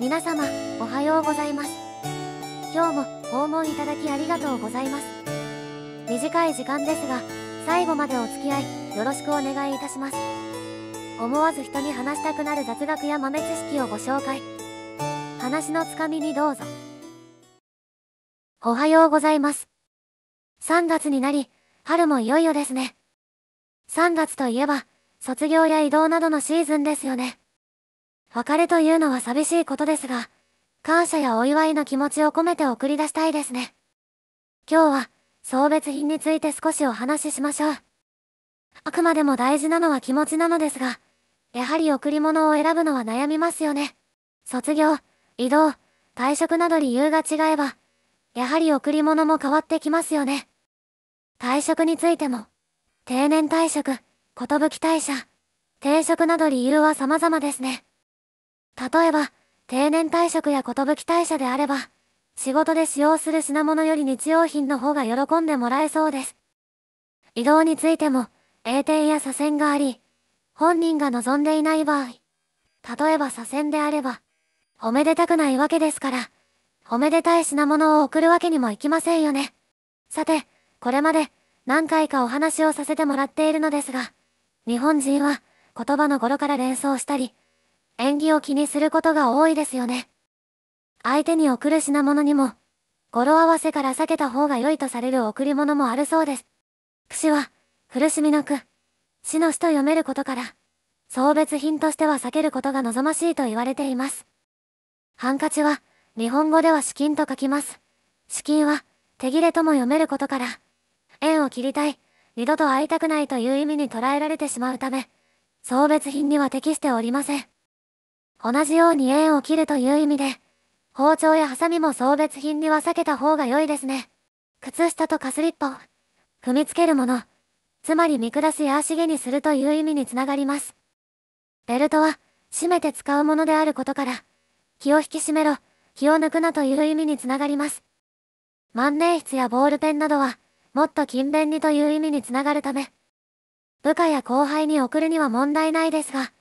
皆様、おはようございます。今日も訪問いただきありがとうございます。短い時間ですが、最後までお付き合い、よろしくお願いいたします。思わず人に話したくなる雑学や豆知識をご紹介。話のつかみにどうぞ。おはようございます。3月になり、春もいよいよですね。3月といえば、卒業や移動などのシーズンですよね。別れというのは寂しいことですが、感謝やお祝いの気持ちを込めて送り出したいですね。今日は、送別品について少しお話ししましょう。あくまでも大事なのは気持ちなのですが、やはり贈り物を選ぶのは悩みますよね。卒業、移動、退職など理由が違えば、やはり贈り物も変わってきますよね。退職についても、定年退職、寿退社、定職など理由は様々ですね。例えば、定年退職や寿退社であれば、仕事で使用する品物より日用品の方が喜んでもらえそうです。移動についても、栄転や左遷があり、本人が望んでいない場合、例えば左遷であれば、おめでたくないわけですから、おめでたい品物を送るわけにもいきませんよね。さて、これまで何回かお話をさせてもらっているのですが、日本人は言葉の語呂から連想したり、縁起を気にすることが多いですよね。相手に贈る品物にも、語呂合わせから避けた方が良いとされる贈り物もあるそうです。くしは、苦しみの句、死の死と読めることから、送別品としては避けることが望ましいと言われています。ハンカチは、日本語では資金と書きます。資金は、手切れとも読めることから、縁を切りたい、二度と会いたくないという意味に捉えられてしまうため、送別品には適しておりません。同じように縁を切るという意味で、包丁やハサミも送別品には避けた方が良いですね。靴下とかスリッポ、踏みつけるもの、つまり見下すや足毛にするという意味につながります。ベルトは、締めて使うものであることから、気を引き締めろ、気を抜くなという意味につながります。万年筆やボールペンなどは、もっと勤勉にという意味につながるため、部下や後輩に送るには問題ないですが、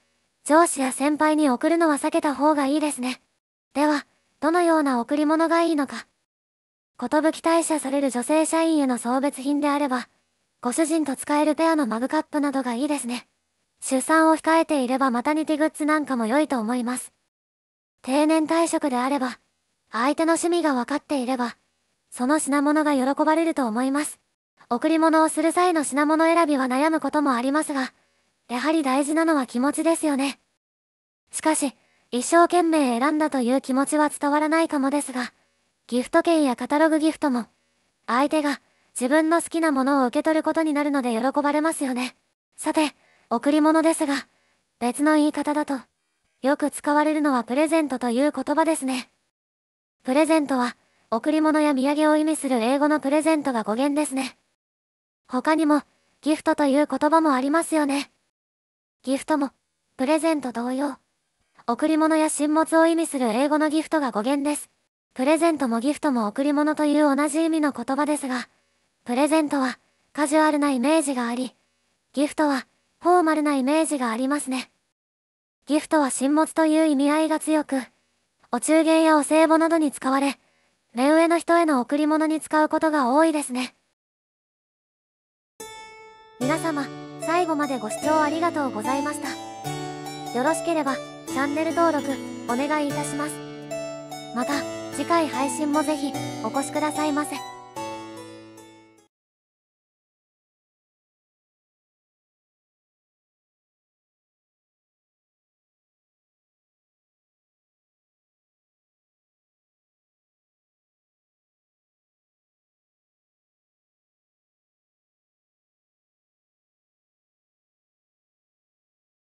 上司や先輩に送るのは避けた方がいいですね。では、どのような贈り物がいいのか。寿退社される女性社員への送別品であれば、ご主人と使えるペアのマグカップなどがいいですね。出産を控えていればマタニティグッズなんかも良いと思います。定年退職であれば、相手の趣味が分かっていれば、その品物が喜ばれると思います。贈り物をする際の品物選びは悩むこともありますが、やはり大事なのは気持ちですよね。しかし、一生懸命選んだという気持ちは伝わらないかもですが、ギフト券やカタログギフトも、相手が自分の好きなものを受け取ることになるので喜ばれますよね。さて、贈り物ですが、別の言い方だと、よく使われるのはプレゼントという言葉ですね。プレゼントは、贈り物や土産を意味する英語のプレゼントが語源ですね。他にも、ギフトという言葉もありますよね。ギフトも、プレゼント同様。贈り物や新物を意味する英語のギフトが語源です。プレゼントもギフトも贈り物という同じ意味の言葉ですが、プレゼントはカジュアルなイメージがあり、ギフトはフォーマルなイメージがありますね。ギフトは新物という意味合いが強く、お中元やお歳暮などに使われ、目上の人への贈り物に使うことが多いですね。皆様、最後までご視聴ありがとうございました。よろしければ、チャンネル登録、お願いいたします。また、次回配信もぜひ、お越しくださいませ。